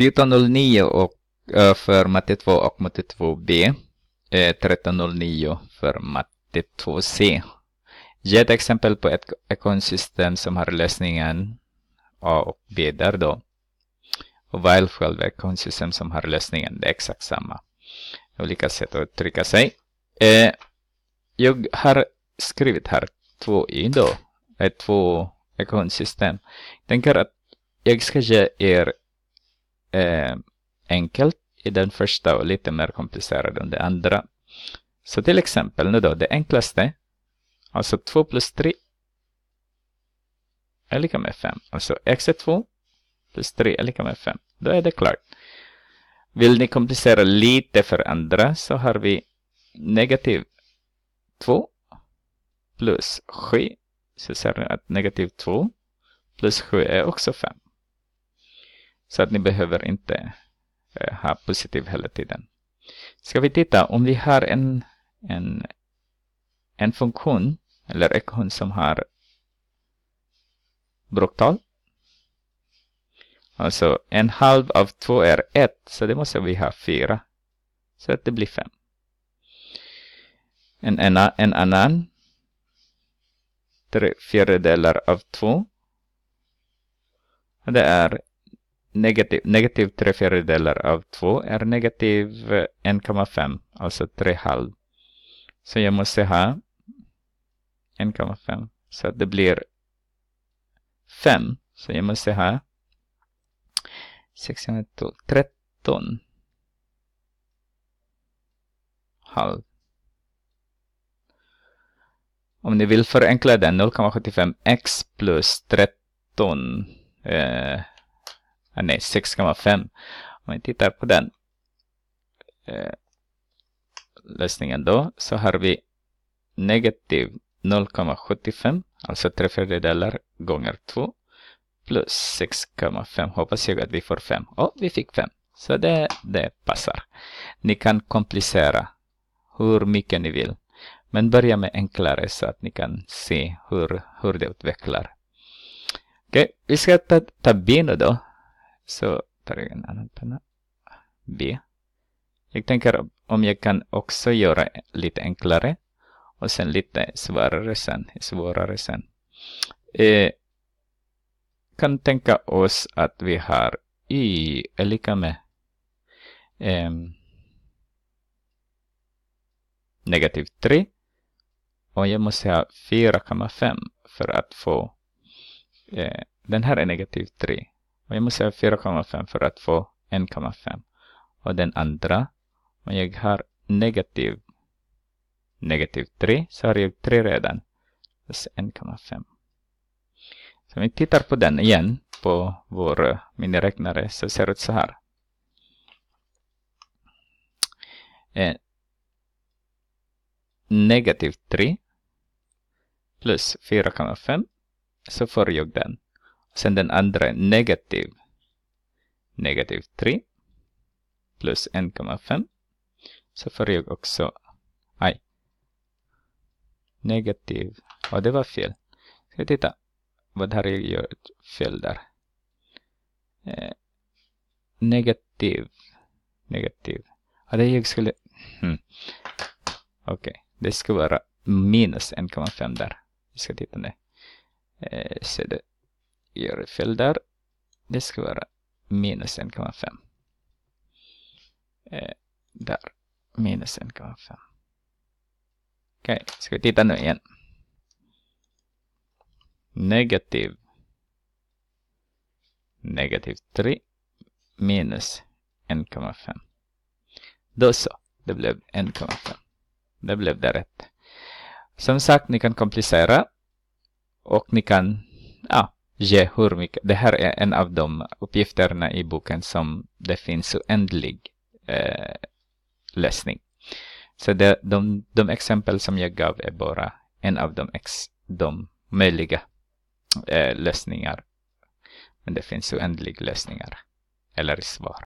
1409 och, eh, för matte 2 och matte 2b. 1309 för matte 2c. Ge ett exempel på ett ekonsystem som har lösningen A och B där då. Och while själva ekonsystem som har lösningen, det är exakt samma. Olika sätt att uttrycka sig. Eh, jag har skrivit här två y då, eh, två ekonsystem. Tänker att jag ska ge er eh, enkelt i den första och lite mer komplicerad än det andra. Så till exempel nu då, det enklaste, alltså 2 plus 3 är lika med 5. Alltså x är 2 plus 3 är lika med 5. Då är det klart. Vill ni komplicera lite för andra så har vi negativ 2 plus 7. Så ser ni att negativ 2 plus 7 är också 5. Så att ni behöver inte eh, ha positiv hela tiden. Ska vi titta om vi har en, en, en funktion eller ekon som har bruktal. Alltså en halv av två är ett, så det måste vi ha fyra. Så att det blir fem. En, en, en annan. Tre fjärdedelar av två. Det är negativ, negativ 3 fjärdedelar av 2 är negativ 1,5, eh, alltså 3 halv. Så jag måste ha 1,5. Så det blir 5. Så jag måste ha 612, 13 halv. Om ni vill förenkla den 0,75 x plus 13 eh, Ah, nej, 6,5. Om vi tittar på den eh, lösningen då så har vi negativ 0,75, alltså 3 fjärdedelar gånger 2 plus 6,5. Hoppas jag att vi får 5. Och vi fick 5. Så det, det passar. Ni kan komplicera hur mycket ni vill. Men börja med enklare så att ni kan se hur, hur det utvecklar. Okej, okay. vi ska ta Bino då. Så tar jag en annan penna. B. Jag tänker om jag kan också göra lite enklare och sen lite svårare sen. Svårare sen. Eh, kan tänka oss att vi har y är lika med eh, negativ 3 och jag måste ha 4,5 för att få eh, den här är negativ 3 och jag måste ha 4,5 för att få 1,5. Och den andra, om jag har negativ, negativ 3, så har jag 3 redan. Så 1,5. Så om vi tittar på den igen, på vår miniräknare, så ser det ut så här. Eh, negativ 3 plus 4,5 så får jag den. Sen den andra är negativ. Negativ 3 plus 1,5. Så får jag också... Aj. Negativ. Ja, det var fel. Ska titta. Vad har jag gjort fel där? Eh, negativ. Negativ. Ja, det jag skulle... Hmm. Okej, okay. det ska vara minus 1,5 där. Vi ska titta nu. Eh, så det gör fel där. Det ska vara minus 1,5. Eh, där, minus 1,5. Okej, okay, ska vi titta nu igen. Negativ. Negativ 3 minus 1,5. Då så, det blev 1,5. Det blev det rätt. Som sagt, ni kan komplicera och ni kan, ja, Jehur, mycket. det här är en av de uppgifterna i boken som det finns oändlig eh, läsning. Så det, de, de exempel som jag gav är bara en av de, ex, de möjliga eh, lösningar. Men det finns oändliga lösningar eller svar.